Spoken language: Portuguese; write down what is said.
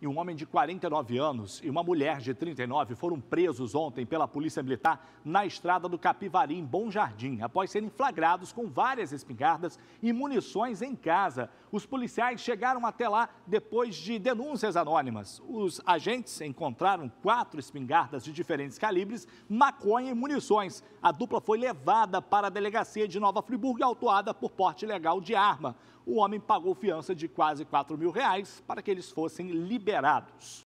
e um homem de 49 anos e uma mulher de 39 foram presos ontem pela Polícia Militar na estrada do Capivari, em Bom Jardim, após serem flagrados com várias espingardas e munições em casa. Os policiais chegaram até lá depois de denúncias anônimas. Os agentes encontraram quatro espingardas de diferentes calibres, maconha e munições. A dupla foi levada para a delegacia de Nova Friburgo e autuada por porte ilegal de arma. O homem pagou fiança de quase 4 mil reais para que eles fossem liberados liberados.